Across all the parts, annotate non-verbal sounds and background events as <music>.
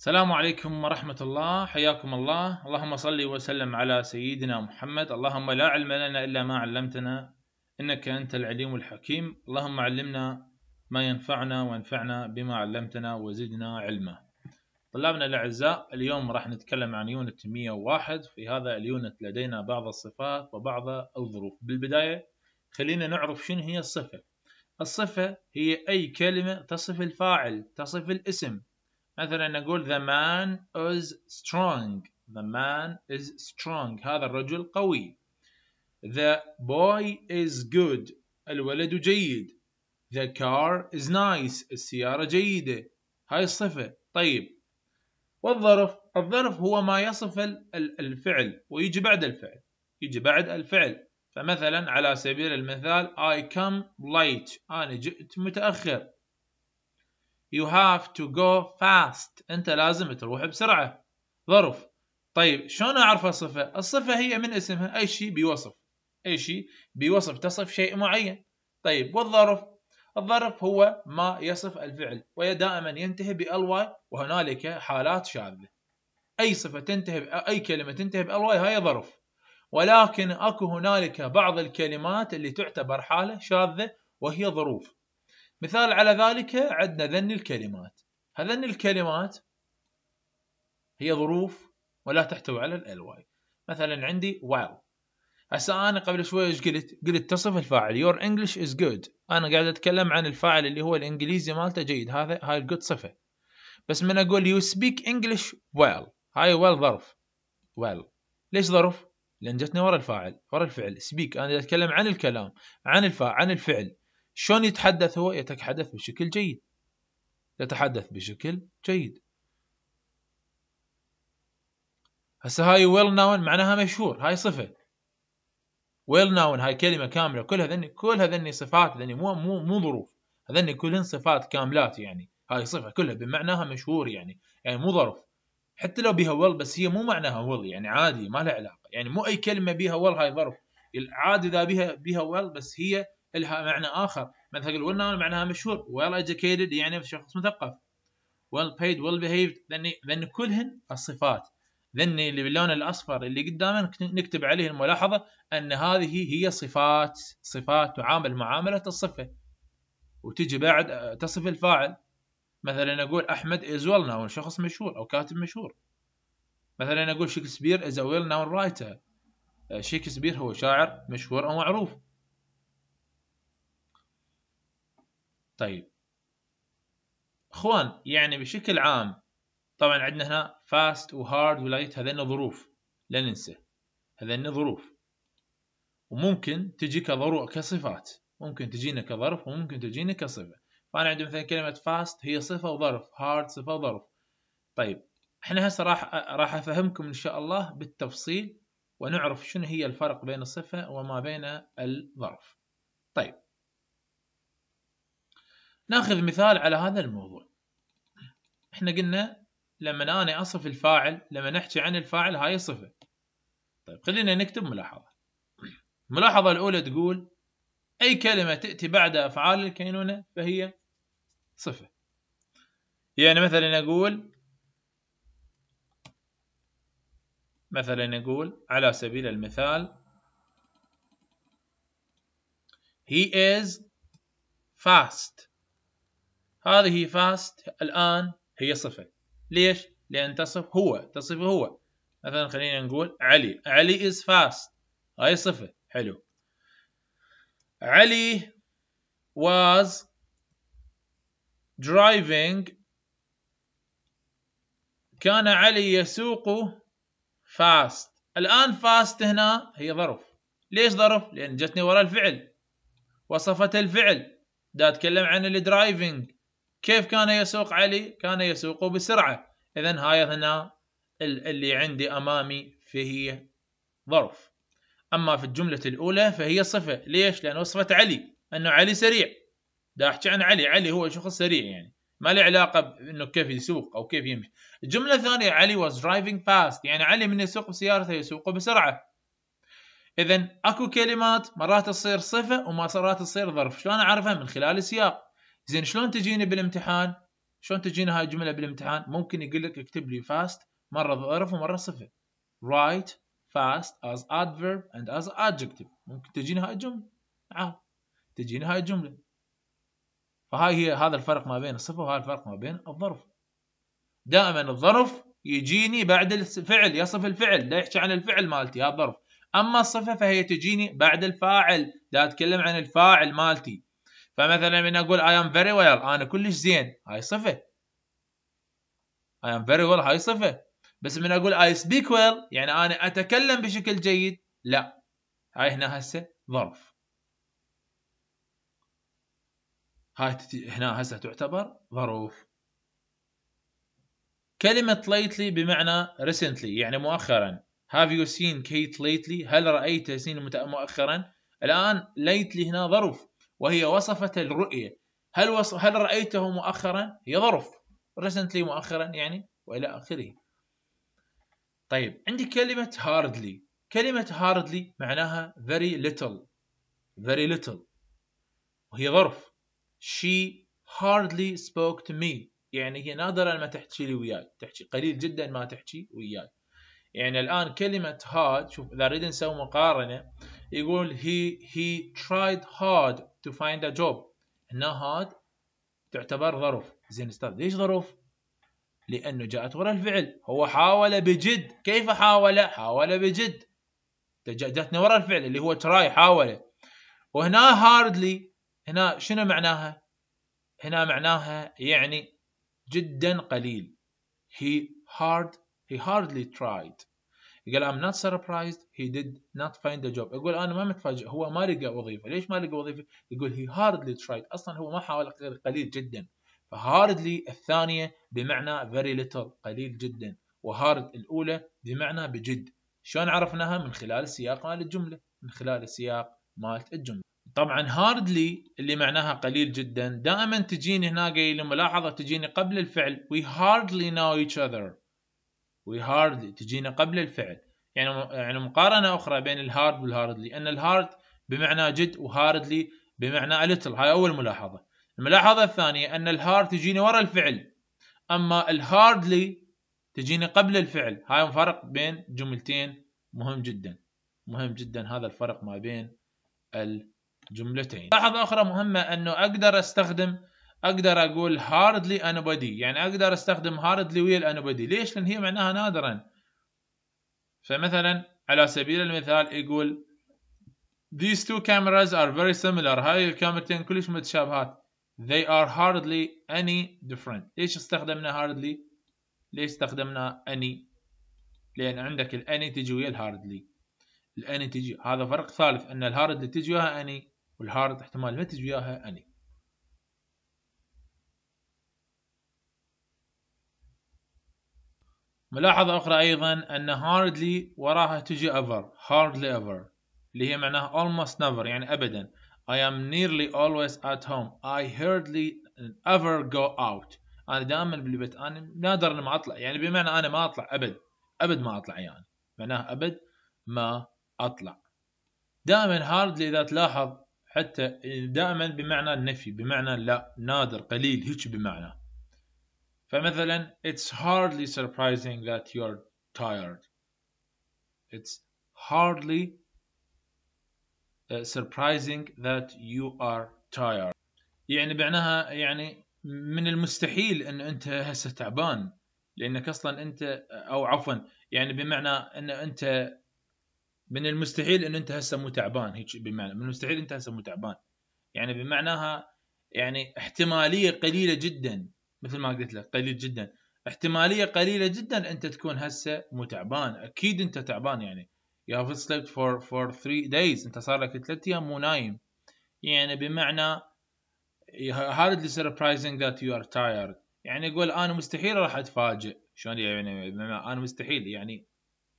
السلام عليكم ورحمة الله حياكم الله اللهم صل وسلم على سيدنا محمد اللهم لا علم لنا إلا ما علمتنا إنك أنت العليم الحكيم اللهم علمنا ما ينفعنا وانفعنا بما علمتنا وزدنا علما طلابنا الأعزاء اليوم راح نتكلم عن يونت 101 في هذا اليونت لدينا بعض الصفات وبعض الظروف بالبداية خلينا نعرف شنو هي الصفة الصفة هي أي كلمة تصف الفاعل تصف الاسم مثلا نقول the man is strong the man is strong هذا الرجل قوي the boy is good الولد جيد the car is nice السيارة جيدة هاي الصفة طيب والظرف الظرف هو ما يصف الفعل ويجي بعد الفعل يجي بعد الفعل فمثلا على سبيل المثال I come late أنا جئت متأخر You have to go fast أنت لازم تروح بسرعة ظرف طيب شلون أعرف الصفة؟ الصفة هي من اسمها أي شيء بيوصف أي شيء بيوصف تصف شيء معين طيب والظرف؟ الظرف هو ما يصف الفعل ودائما ينتهي بالواي وهنالك حالات شاذة أي صفة تنتهي أي كلمة تنتهي بالواي هاي ظرف ولكن اكو هنالك بعض الكلمات اللي تعتبر حالة شاذة وهي ظروف مثال على ذلك عندنا ذن الكلمات هذن الكلمات هي ظروف ولا تحتوي على ال واي مثلا عندي واو هسه انا قبل شوي ايش قلت؟ قلت تصف الفاعل يور انجلش از جود انا قاعد اتكلم عن الفاعل اللي هو الانجليزي مالته جيد هذا هاي الجود صفه بس من اقول يو سبيك انجلش ويل هاي ويل ظرف ويل ليش ظرف؟ لان جتني ورا الفاعل ورا الفعل سبيك انا اتكلم عن الكلام عن الفاعل عن الفعل شلون يتحدث هو يتحدث بشكل جيد يتحدث بشكل جيد هسه هاي ويل ناون معناها مشهور هاي صفة ويل ناون هاي كلمة كاملة كل هذني كل هذني صفات هذني مو مو مو ظروف هذني كلهن صفات كاملات يعني هاي صفة كلها بمعناها مشهور يعني يعني مو ظرف حتى لو بيها ويل بس هي مو معناها ويل يعني عادي ما لها علاقة يعني مو أي كلمة بيها ويل هاي ظرف العادي إذا بيها بيها ويل بس هي لها معنى آخر مثلا تقول well معناها مشهور well educated يعني شخص مثقف well paid well behaved لأن كلهن الصفات ذني اللي باللون الأصفر اللي قدامنا نكتب عليه الملاحظة أن هذه هي صفات صفات تعامل معاملة الصفة وتجي بعد آه، تصف الفاعل مثلا أقول أحمد is well known شخص مشهور أو كاتب مشهور مثلا أقول شكسبير is a well known writer آه، شكسبير هو شاعر مشهور أو معروف طيب اخوان يعني بشكل عام طبعا عندنا هنا فاست وهارد ولايت هذين ظروف لا ننسى هذين ظروف وممكن تجي كظروف كصفات ممكن تجينا كظرف وممكن تجينا كصفه فانا عندي مثلا كلمه فاست هي صفه وظرف هارد صفه وظرف طيب احنا هسه راح راح افهمكم ان شاء الله بالتفصيل ونعرف شنو هي الفرق بين الصفه وما بين الظرف طيب ناخذ مثال على هذا الموضوع احنا قلنا لما انا اصف الفاعل لما نحكي عن الفاعل هاي صفه طيب خلينا نكتب ملاحظه الملاحظه الاولى تقول اي كلمه تاتي بعد افعال الكينونه فهي صفه يعني مثلا اقول مثلا اقول على سبيل المثال he is fast هذه فاست الآن هي صفة ليش؟ لأن تصف هو تصفه هو مثلا خلينا نقول علي علي is fast هاي صفة حلو علي was driving كان علي يسوق fast الآن fast هنا هي ظرف ليش ظرف؟ لأن جتني ورا الفعل وصفت الفعل دا أتكلم عن الدرايفنج كيف كان يسوق علي كان يسوق بسرعة إذا هاي هنا اللي عندي أمامي فهي ظرف أما في الجملة الأولى فهي صفة ليش لأن وصفة علي أنه علي سريع دا أحكي عن علي علي هو شخص سريع يعني ما له علاقة بأنه كيف يسوق أو كيف يمشي الجملة الثانية علي was driving fast يعني علي من يسوق بسيارته يسوق بسرعة إذا أكو كلمات مرات تصير صفة ومرات تصير ظرف شلون أعرفها من خلال السياق زين شلون تجيني بالامتحان؟ شلون تجيني هاي الجمله بالامتحان؟ ممكن يقول لك اكتب لي فاست مره ظرف ومره صفه. رايت فاست از ادفيرب اند از ادجكتيف ممكن تجيني هاي الجمله. عاد تجيني هاي الجمله. فهاي هي هذا الفرق ما بين الصفه وهذا الفرق ما بين الظرف. دائما الظرف يجيني بعد الفعل يصف الفعل لا يحكي عن الفعل مالتي هذا الظرف. اما الصفه فهي تجيني بعد الفاعل لا اتكلم عن الفاعل مالتي. فمثلا من اقول I am very well انا كلش زين هاي صفه I am very well هاي صفه بس من اقول I speak well يعني انا اتكلم بشكل جيد لا هاي هنا هسه ظرف هاي هنا هسه تعتبر ظروف كلمة lately بمعنى recently يعني مؤخرا Have you seen Kate lately؟ هل رأيت سين مؤخرا؟ الآن lately هنا ظرف وهي وصفة الرؤية هل وص... هل رأيته مؤخرا؟ هي ظرف ريسنتلي مؤخرا يعني وإلى آخره طيب عندي كلمة هاردلي كلمة هاردلي معناها very little very little وهي ظرف she hardly spoke to me يعني هي نادرا ما تحكي لي وياي تحكي قليل جدا ما تحكي وياي يعني الان كلمه هارد شوف اذا نريد نسوي مقارنه يقول he he tried hard to find a job هنا hard تعتبر ظرف زين استاذ ليش ظرف؟ لأنه جاءت ورا الفعل هو حاول بجد كيف حاول؟ حاول بجد جاتنا ورا الفعل اللي هو تراي حاول وهنا hardly هنا شنو معناها؟ هنا معناها يعني جدا قليل he hard he hardly tried يقول I'm not surprised he did not find a job يقول أنا ما متفاجئ هو ما لقى وظيفة ليش ما لقى وظيفة يقول he hardly tried أصلا هو ما حاول قليل جدا فهاردلي الثانية بمعنى very little قليل جدا وهارد الأولى بمعنى بجد شلون عرفناها من خلال السياق مال الجملة من خلال السياق مالت الجملة طبعا هاردلي اللي معناها قليل جدا دائما تجيني هنا قايل ملاحظة تجيني قبل الفعل we hardly know each other وهاردلي تجينا قبل الفعل يعني يعني مقارنه اخرى بين الهارد والهاردلي ان الهارد بمعنى جد وهاردلي بمعنى ليتل هاي اول ملاحظه الملاحظه الثانيه ان الهارد تجينا ورا الفعل اما الهاردلي تجيني قبل الفعل هاي فرق بين جملتين مهم جدا مهم جدا هذا الفرق ما بين الجملتين ملاحظة أخرى مهمة أنه أقدر أستخدم اقدر اقول هاردلي انوبدي يعني اقدر استخدم هاردلي ويا انوبدي ليش لان هي معناها نادرا فمثلا على سبيل المثال يقول these two cameras are very similar هاي الكاميرتين كلش متشابهات they are hardly any different ليش استخدمنا hardly ليش استخدمنا any لان عندك الاني تجي ويا الهاردلي الاني تجي هذا فرق ثالث ان الهاردلي تجي وياها اني والهارد احتمال ما تجي وياها اني ملاحظة أخرى أيضا أن hardly وراها تجي ever hardly ever اللي هي معناها almost never يعني أبدا I am nearly always at home I hardly ever go out أنا دائما بالبيت أنا نادر ما أطلع يعني بمعنى أنا ما أطلع أبد أبد ما أطلع يعني معناها أبد ما أطلع دائما hardly إذا تلاحظ حتى دائما بمعنى النفي بمعنى لا نادر قليل هيك بمعنى فمثلا it's hardly surprising that you're tired it's hardly uh, surprising that you are tired يعني معناها يعني من المستحيل ان انت هسه تعبان لانك اصلا انت او عفوا يعني بمعنى ان انت من المستحيل ان انت هسه مو تعبان هيك بمعنى من المستحيل انت هسه مو تعبان يعني بمعناها يعني احتماليه قليله جدا مثل ما قلت لك قليل جدا احتماليه قليله جدا انت تكون هسه مو تعبان اكيد انت تعبان يعني you have slept for for 3 days انت صار لك ثلاث ايام مو نايم يعني بمعنى hardly surprising that you are tired يعني يقول انا مستحيل راح اتفاجئ شلون يعني, يعني انا مستحيل يعني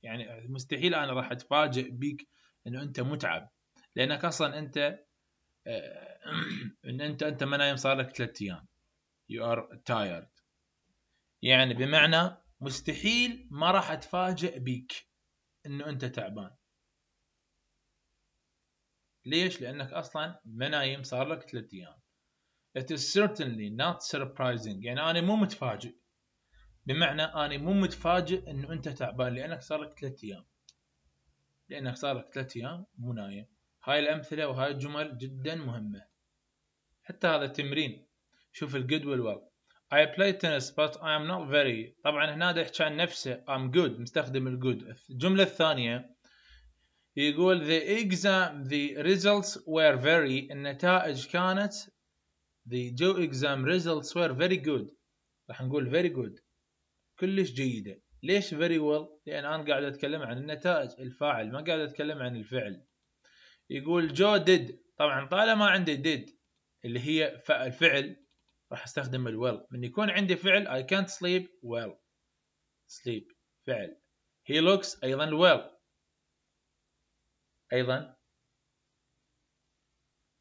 يعني مستحيل انا راح اتفاجئ بيك انه انت متعب لانك اصلا انت آه، <clears throat> ان انت انت ما نايم صار لك ثلاث ايام you are tired يعني بمعنى مستحيل ما راح اتفاجئ بيك انه انت تعبان ليش؟ لانك اصلا منايم صار لك ثلاث ايام It is certainly not surprising يعني انا مو متفاجئ بمعنى انا مو متفاجئ انه انت تعبان لانك صار لك ثلاث ايام لانك صار لك ثلاث ايام مو نايم هاي الامثله وهاي الجمل جدا مهمه حتى هذا التمرين شوف الجود والويل I play tennis but I am not very طبعا هنا يحكي عن نفسه I'm good مستخدم الجود الجملة الثانية يقول the exam the results were very النتائج كانت the Joe exam results were very good راح نقول very good كلش جيدة ليش very well لأن أنا قاعد أتكلم عن النتائج الفاعل ما قاعد أتكلم عن الفعل يقول جو did طبعا طالما عندي did اللي هي الفعل راح استخدم ال will من يكون عندي فعل I can't sleep well sleep فعل he looks أيضا well أيضا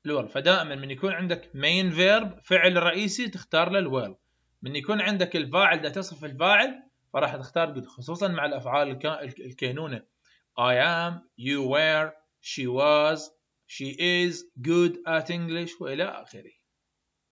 الويل فدائما من يكون عندك main verb فعل رئيسي تختار له الويل من يكون عندك الفاعل ده تصف الفاعل فراح تختار good خصوصا مع الأفعال الكينونة I am you were she was she is good at English وإلى آخره